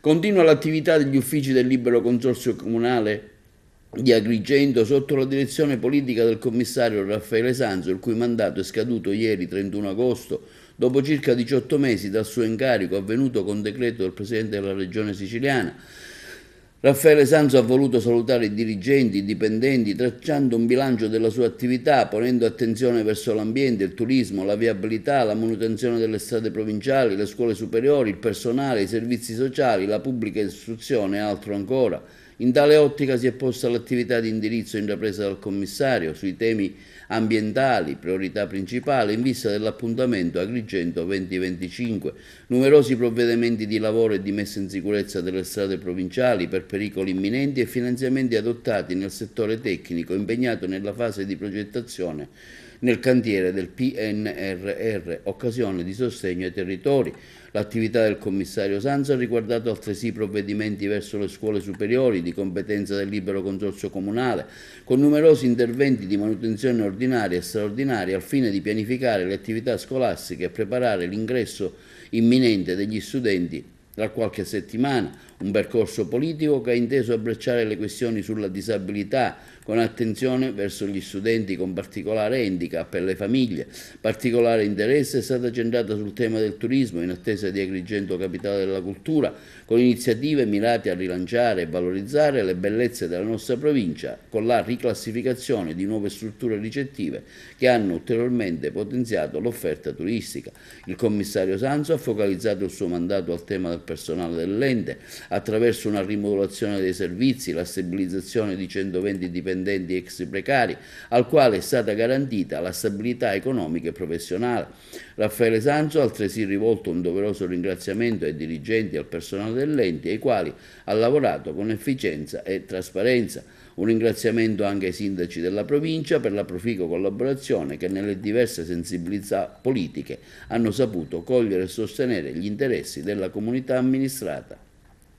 Continua l'attività degli uffici del libero consorzio comunale di Agrigento sotto la direzione politica del commissario Raffaele Sanzo, il cui mandato è scaduto ieri 31 agosto, dopo circa 18 mesi dal suo incarico avvenuto con decreto del Presidente della Regione siciliana. Raffaele Sanzo ha voluto salutare i dirigenti, i dipendenti, tracciando un bilancio della sua attività, ponendo attenzione verso l'ambiente, il turismo, la viabilità, la manutenzione delle strade provinciali, le scuole superiori, il personale, i servizi sociali, la pubblica istruzione e altro ancora. In tale ottica si è posta l'attività di indirizzo intrapresa dal commissario sui temi ambientali, priorità principale, in vista dell'appuntamento Agrigento 2025, numerosi provvedimenti di lavoro e di messa in sicurezza delle strade provinciali per pericoli imminenti e finanziamenti adottati nel settore tecnico impegnato nella fase di progettazione nel cantiere del PNRR, occasione di sostegno ai territori, L'attività del commissario Sanza ha riguardato altresì provvedimenti verso le scuole superiori di competenza del libero consorzio comunale, con numerosi interventi di manutenzione ordinaria e straordinaria al fine di pianificare le attività scolastiche e preparare l'ingresso imminente degli studenti tra qualche settimana un percorso politico che ha inteso abbracciare le questioni sulla disabilità con attenzione verso gli studenti con particolare handicap e le famiglie. Particolare interesse è stata centrata sul tema del turismo in attesa di Agrigento Capitale della Cultura con iniziative mirate a rilanciare e valorizzare le bellezze della nostra provincia con la riclassificazione di nuove strutture ricettive che hanno ulteriormente potenziato l'offerta turistica. Il commissario Sanzo ha focalizzato il suo mandato al tema del personale dell'ente, attraverso una rimodulazione dei servizi, la stabilizzazione di 120 dipendenti ex precari, al quale è stata garantita la stabilità economica e professionale. Raffaele Sanzo ha altresì rivolto un doveroso ringraziamento ai dirigenti e al personale dell'ente, ai quali ha lavorato con efficienza e trasparenza. Un ringraziamento anche ai sindaci della provincia per la proficua collaborazione che nelle diverse sensibilità politiche hanno saputo cogliere e sostenere gli interessi della comunità amministrata.